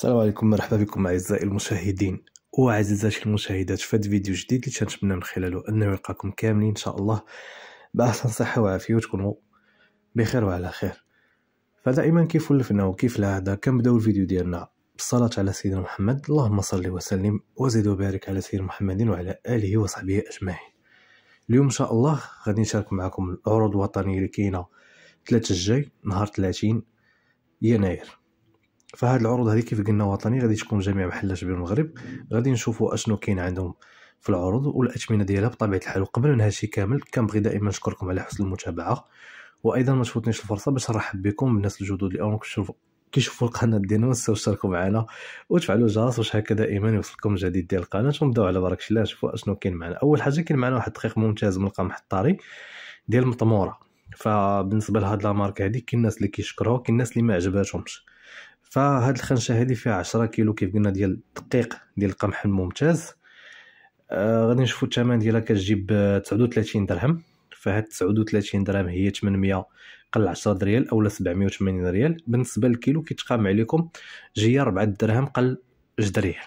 السلام عليكم مرحبا بكم اعزائي المشاهدين وعزيزاتي المشاهدات في هذا فيديو جديد اللي كنتمنى من خلاله انه يلقاكم كاملين ان شاء الله باحسن صحه وعافيه وتكونوا بخير وعلى خير فدائما كيف ولفنا وكيف العاده كنبداو الفيديو ديالنا بالصلاه على سيدنا محمد اللهم صل وسلم وزد وبارك على سيدنا محمد وعلى اله وصحبه اجمعين اليوم ان شاء الله غادي نشارك معكم العروض الوطنيه اللي كاينه 3 الجاي نهار 30 يناير فهاد العروض هذه كيف قلنا وطني غادي تكون جميع محلات بالمغرب غادي نشوفوا اشنو كاين عندهم في العروض والاثمنه ديالها بطبيعه الحال وقبل من هادشي كامل كنبغي دائما نشكركم على حسن المتابعه وايضا ما تفوتنيش الفرصه باش نرحب بكم الناس الجدد اللي كنشوفوا كيشوفوا القناه ديالنا ما تنساوش تشتركوا معنا وتفعلوا الجرس باش هكا دائما يوصلكم الجديد ديال القناه ونبداو على بركه الله نشوفوا اشنو كاين معنا اول حاجه كاين معنا واحد الدقيق ممتاز من القمح الطاري ديال مطموره فبالنسبه لهاد لا مارك هادي كاين الناس اللي كيشكروها كاين الناس اللي ما عجباتهمش فهاد الخنشه هادي فيها 10 كيلو كيف قلنا ديال الدقيق ديال القمح الممتاز آه غادي نشوفوا الثمن ديالها كتجيب 39 درهم فهاد 39 درهم هي 800 قل 10 ريال اولا 780 ريال بالنسبه للكيلو كيتقام عليكم جيا 4 درهم قل جدريه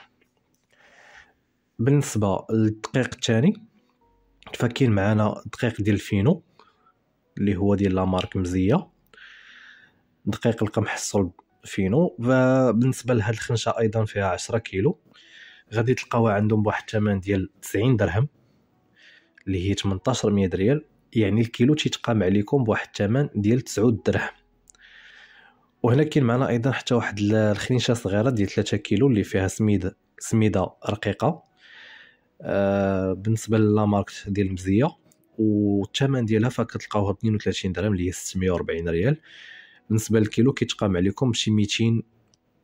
بالنسبه للدقيق الثاني فكاين معنا دقيق ديال الفينو اللي هو ديال لا مارك مزيه دقيق القمح الصلب فينو بالنسبه لهاد الخنشه ايضا فيها 10 كيلو غادي تلقاوها عندهم بواحد الثمن ديال 90 درهم اللي هي 1800 ريال يعني الكيلو تيتقام عليكم بواحد الثمن ديال 9 درهم وهنا كاين معنا ايضا حتى واحد الخنيشه صغيره ديال 3 كيلو اللي فيها سميده سميده رقيقه آه بالنسبه للاماركت ديال المزيه والثمن ديالها فكتلقاوها ب 32 درهم اللي هي 640 ريال بالنسبه للكيلو كيتقام عليكم شي 200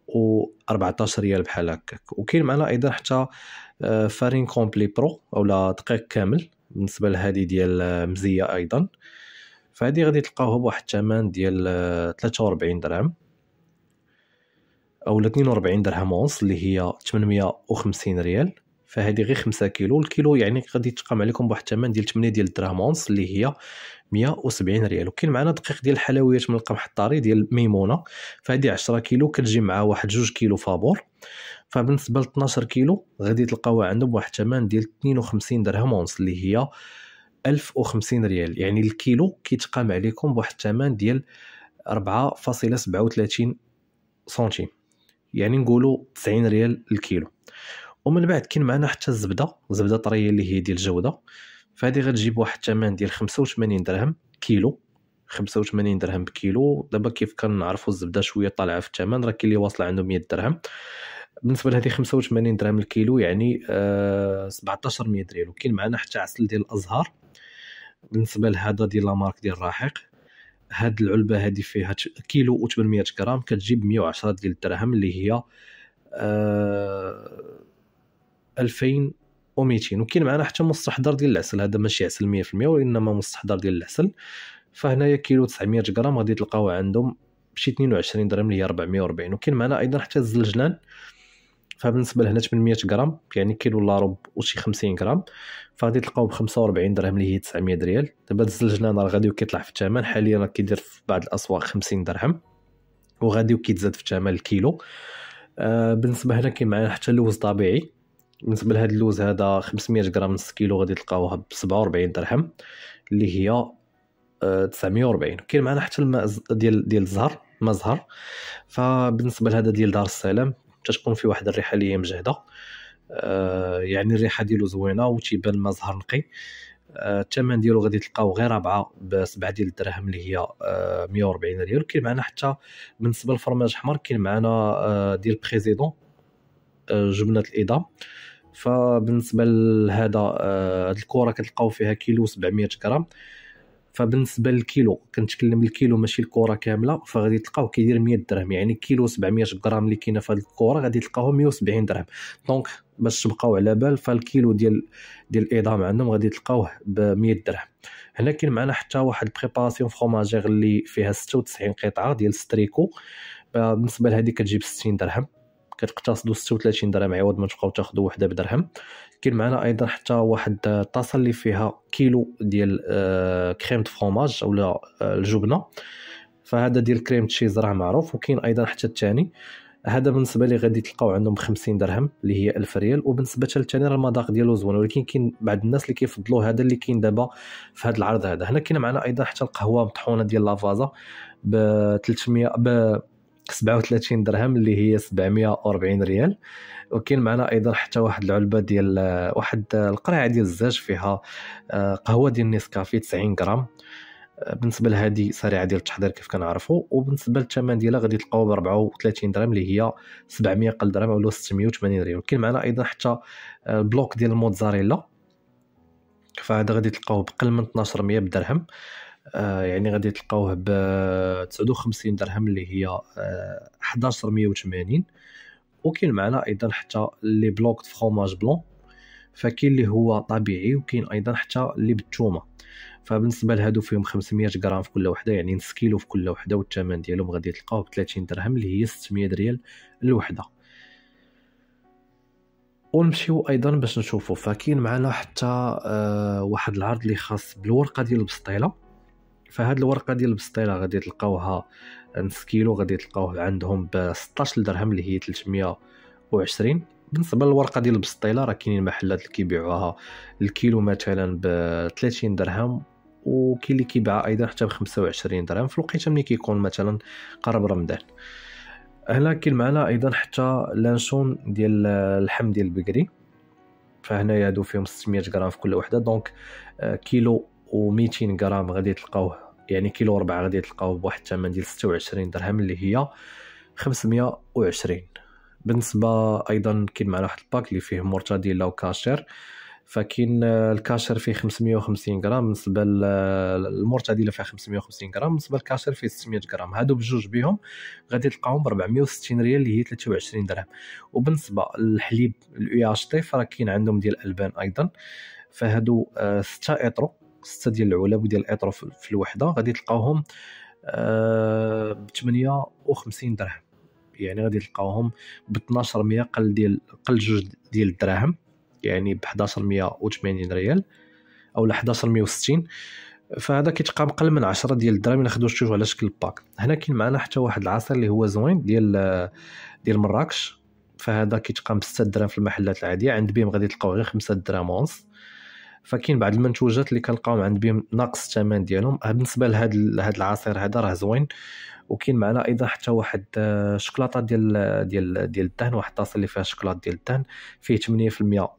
و14 ريال بحال هكاك وكاين معنا ايضا حتى آه، فارين كومبلي برو او لا دقيق كامل بالنسبه لهذه ديال آه، مزيه ايضا فهذه غادي تلقاوها بواحد الثمن ديال 43 آه، درهم او 42 درهم ونص اللي هي 850 ريال فهذه غير 5 كيلو الكيلو يعني غادي يتقام عليكم بواحد الثمن ديال 8 ديال الدراهم اونس اللي هي 170 ريال وكاين معنا دقيق ديال الحلويات من القمح الطري ديال ميمونه فهذه 10 كيلو كتجي معها واحد 2 كيلو فابور فبالنسبه ل 12 كيلو غادي تلقاوها عندهم بواحد الثمن ديال 52 درهم اونس اللي هي 1050 ريال يعني الكيلو كيتقام عليكم بواحد الثمن ديال 4.37 سنتيم يعني نقولوا 90 ريال الكيلو ومن بعد كاين معنا حتى الزبده الزبده طريه اللي هي ديال الجوده فهذه غتجيب واحد الثمن ديال 85 درهم كيلو 85 درهم بكيلو دابا كيف كنعرفوا الزبده شويه طالعه في الثمن راه كاين اللي واصله عنده 100 درهم بالنسبه لهذه 85 درهم الكيلو يعني آه 1700 درهم وكاين معنا حتى عسل ديال الازهار بالنسبه لهذا ديال لامارك ديال الرحيق هاد العلبه هذه فيها كيلو و800 غرام كتجيب 110 ديال الدرهم اللي هي آه 2200 وكاين معنا حتى مستحضر ديال العسل هذا ماشي عسل 100% وانما مستحضر ديال العسل فهنايا كيلو 900 غرام غادي تلقاوه عندهم بشي 22 درهم اللي هي 440 وكاين معنا ايضا حتى الزلجنان فبالنسبه لهنا 800 غرام يعني كيلو لا ربع وشي 50 غرام فغادي تلقاو ب 45 درهم اللي هي 900 ريال دابا الزلجنان راه غادي كيطلع في الثمن حاليا راه كيدير في بعض الاسواق 50 درهم وغادي كيتزاد في الثمن الكيلو آه بالنسبه هنا كاين معنا حتى اللوز طبيعي بالنسبه لهذا اللوز هذا 500 غرام نص كيلو غادي تلقاوها ب 47 درهم اللي هي 940 آه، كاين معنا حتى الماء ديال ديال الزهر ما زهر فبالنسبه لهذا ديال دار السلام تتكون في واحد الريحه اللي هي مجهده آه يعني الريحه ديالو زوينه وتيبان ما زهر نقي آه، الثمن آه ديالو غادي تلقاو غير ربعه ب 7 ديال الدراهم اللي هي آه 140 ريال كاين معنا حتى بالنسبه للفرماج الاحمر كاين معنا آه، ديال بريزيدون جبنه الاضاءه فبالنسبه لهذا آه، هاد الكره كتلقاو فيها كيلو 700 غرام فبالنسبه للكيلو كنتكلم الكيلو ماشي الكره كامله فغادي تلقاو كيدير 100 درهم يعني كيلو 700 غرام اللي كاينه في هذه الكره غادي تلقاوه 170 درهم دونك باش تبقاو على بال فالكيلو ديال ديال الاضام عندهم غادي تلقاوه ب 100 درهم هنا كاين معنا حتى واحد بريباراسيون فروماجير اللي فيها 96 قطعه ديال ستريكو بالنسبه لهذه كتجيب 60 درهم كتقتصدوا 36 درهم عوض ما تبقاو تاخذوا وحده بدرهم كاين معنا ايضا حتى واحد الطاسه اللي فيها كيلو ديال آه، كريم فرماج اولا آه، الجبنه فهذا ديال كريم تشيز راه معروف وكاين ايضا حتى الثاني هذا بالنسبه لي غادي تلقاو عندهم 50 درهم اللي هي 1000 ريال وبالنسبه للثاني راه المذاق ديالو زوين ولكن كاين بعض الناس اللي كيفضلوا هذا اللي كاين دابا في هذا العرض هذا هنا كاين معنا ايضا حتى القهوه مطحونه ديال لافازا ب 300 ب 37 درهم اللي هي 740 ريال وكاين معنا ايضا حتى واحد العلبه ديال آه، واحد آه، القرعه ديال الزاج فيها آه، قهوه ديال النسكافي 90 غرام بالنسبه لهذه سريعه ديال التحضير كيف كنعرفوا وبالنسبه للثمن ديالها غادي تلقاو ب 34 درهم اللي هي 700 قل درهم ولا 680 ريال كاين معنا ايضا حتى البلوك ديال الموتزاريلا فهذا غادي تلقاوه بقل من 1200 بدرهم آه، يعني غادي تلقاوه ب 59 درهم اللي هي 1180 آه، وكاين معنا ايضا حتى لي بلوك فروماج بلون فكاين اللي هو طبيعي وكاين ايضا حتى اللي بالثومه فبالنسبه لهادو فيهم 500 غرام في كل وحده يعني نص كيلو في كل وحده والثمن ديالهم غادي تلقاوه ب 30 درهم اللي هي 600 ريال الوحده ونمشيو ايضا باش نشوفو فكاين معنا حتى آه، واحد العرض اللي خاص بالورقه ديال البسطيله فهاد الورقه ديال البسطيله غادي تلقاوها نص كيلو غادي تلقاوه عندهم ب 16 درهم اللي هي 320 بالنسبه للورقه ديال البسطيله راه كاينين محلات اللي كيبيعوها الكيلو مثلا ب 30 درهم وكاين اللي كيباعها ايضا حتى ب 25 درهم في الوقيته ملي كيكون مثلا قرب رمضان هنا كاين معنا ايضا حتى لانشون ديال اللحم ديال البقري فهنايا هادو فيهم 600 غرام في كل وحده دونك آه، كيلو و200 غرام غادي تلقاوه يعني كيلو ربعة غادي تلقاوه بواحد الثمن ديال 26 درهم اللي هي 520 بالنسبه ايضا كاين معنا واحد الباك اللي فيه مرتديلا وكاشر فكاين الكاشر فيه 550 غرام بالنسبه للمرتديله فيها 550 غرام بالنسبه للكاشر فيه 600 غرام هادو بجوج بهم غادي تلقاهم ب 460 ريال اللي هي 23 درهم وبالنسبه للحليب الاي اتش تي فراه كاين عندهم ديال البان ايضا فهادو 6 آه، اطرق سته ديال العلب وديال الاطرو في الوحده غادي تلقاوهم آه، ب 58 درهم يعني غادي تلقاوهم ب 1200 قل ديال قل جوج ديال الدراهم يعني ب 1180 ريال او 1160 فهذا كيتقام قل من 10 ديال الدراهم الا خدوش على شكل باك هنا كاين معنا حتى واحد العصير اللي هو زوين ديال آه، ديال مراكش فهذا كيتقام ب 6 دراهم في المحلات العاديه عند بهم غادي تلقاو غير 5 دراهم ونص فكاين بعض المنتوجات اللي كنلقاهم عند بهم ناقص الثمن ديالهم آه، بالنسبه لهاد هاد العصير هذا راه زوين وكاين معنا ايضا حتى واحد الشكلاطه آه، ديال آه، ديال ديال الدهن واحد الطاسه اللي فيها شوكولاط ديال الدهن فيه 8%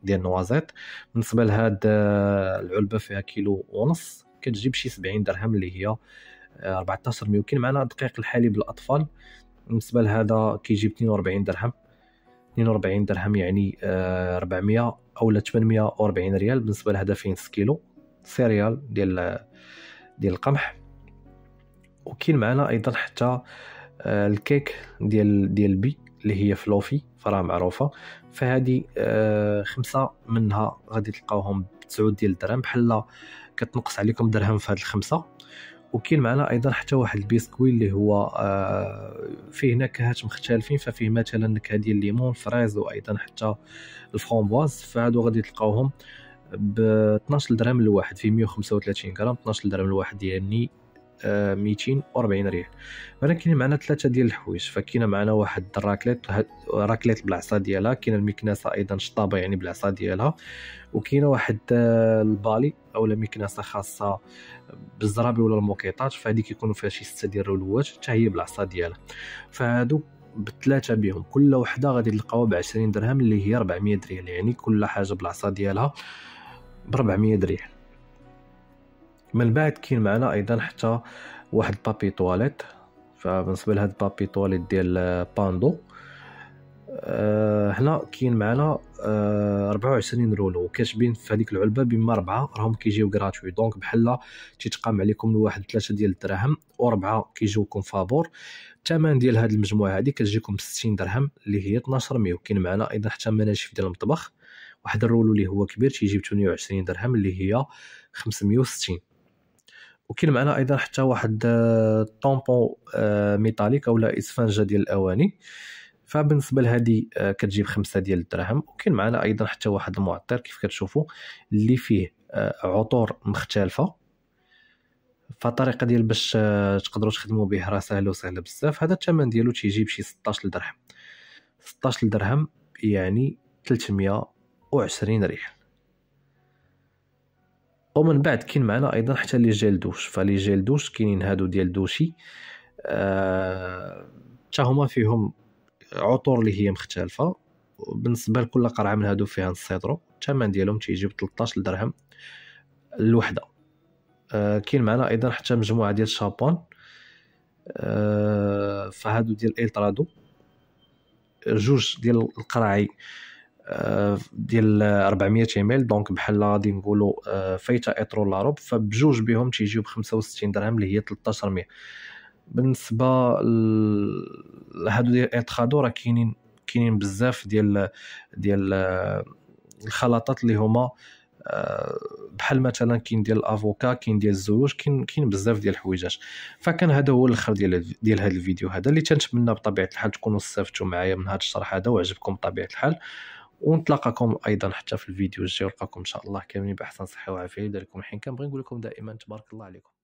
ديال النوازيط بالنسبه لهاد العلبه فيها كيلو ونص كتجي بشي 70 درهم اللي هي 14 ميو وكاين معنا دقيق الحليب للاطفال بالنسبه لهذا كيجيب 42 درهم 42 درهم يعني 400 آه، او 840 ريال بالنسبه لهدفين كيلو سيريال ديال ديال القمح وكاين معنا ايضا حتى آه، الكيك ديال ديال بي اللي هي فلوفي فراه معروفه فهذه آه، خمسه منها غادي تلقاوهم ب 9 ديال الدرهم بحال كتنقص عليكم درهم في هاد الخمسه وكاين معنا ايضا حتى واحد البيسكوي اللي هو آه، فيه نكهات مختلفين ففيه مثلا نكهه ديال الليمون فريز وايضا حتى الفرومبواز فهادو غادي تلقاوهم ب 12 درهم الواحد فيه 135 غرام 12 درهم الواحد ديال 240 ريال ولكن كاين معنا ثلاثه ديال الحوايج فكاين معنا واحد الراكليت راكليت بالعصا ديالها كاين المكنسه ايضا شطابه يعني بالعصا ديالها وكاين واحد آه، البالي او مكنسه خاصه بالزرابي ولا الموكيطات فهذه كيكونوا فيها شي سته ديال الرولوات حتى هي بالعصا ديالها فهادو بثلاثة بهم كل وحده غادي تلقاوها ب 20 درهم اللي هي 400 ريال يعني كل حاجه بالعصا ديالها ب 400 ريال من بعد كاين معنا ايضا حتى واحد بابي تواليت فبالنسبه لهاد بابي تواليت ديال باندو أه هنا كاين معنا أه 24 رولو كاتبين في هذيك العلبه بما اربعه راهم كيجيو غراتوي دونك بحال تيتقام عليكم لواحد ثلاثه ديال الدراهم وربعه كيجيوكم فابور الثمن ديال هاد المجموعه هذه كتجيكم 60 درهم اللي هي 1200 كاين معنا ايضا حتى مناشف ديال المطبخ واحد الرولو اللي هو كبير تيجي ب 28 درهم اللي هي 560 وكاين معنا ايضا حتى واحد آه، طومبون آه، ميتاليك اولا اسفنجه ديال الاواني فبالنسبه لهذه آه، كتجيب خمسة ديال الدراهم وكاين معنا ايضا حتى واحد المعطر كيف كتشوفوا اللي فيه عطور مختلفه فالطريقه ديال باش تقدروا تخدموا به راه سهله وسهله بزاف هذا الثمن ديالو تيجيب شي 16 درهم 16 درهم يعني 320 ريال ومن بعد كاين معنا ايضا حتى لي جيل دوش فلي جيل دوش كاينين هادو ديال دوشي آه، حتى هما فيهم عطور اللي هي مختلفه بالنسبه لكل قرعه من هادو فيها نسيطرو الثمن ديالهم تيجي ب 13 درهم الوحده آه كاين معنا ايضا حتى مجموعه ديال الشابون آه فهادو ديال الترادو جوج ديال القراعي ديال 400 ايميل دونك بحال غادي نقولوا آه، فايتا اترو لاروب فبجوج بهم تيجيو ب 65 درهم اللي هي 1300 بالنسبه لهادو ديال اتخادو راه كاينين كاينين بزاف ديال ديال آه، الخلطات اللي هما آه، بحال مثلا كاين ديال الافوكا كاين ديال الزيوج كاين كاين بزاف ديال الحويجات فكان هذا هو الاخر ديال ديال هذا الفيديو هذا اللي تنتمنى بطبيعه الحال تكونوا استفدتوا معايا من هذا الشرح هذا وعجبكم بطبيعه الحال ونتلاقاكم ايضا حتى في الفيديو الجاي ولقاكم ان شاء الله كاملين بحسن صحه وعافيه يبدا الحين كنبغي نقول لكم دائما تبارك الله عليكم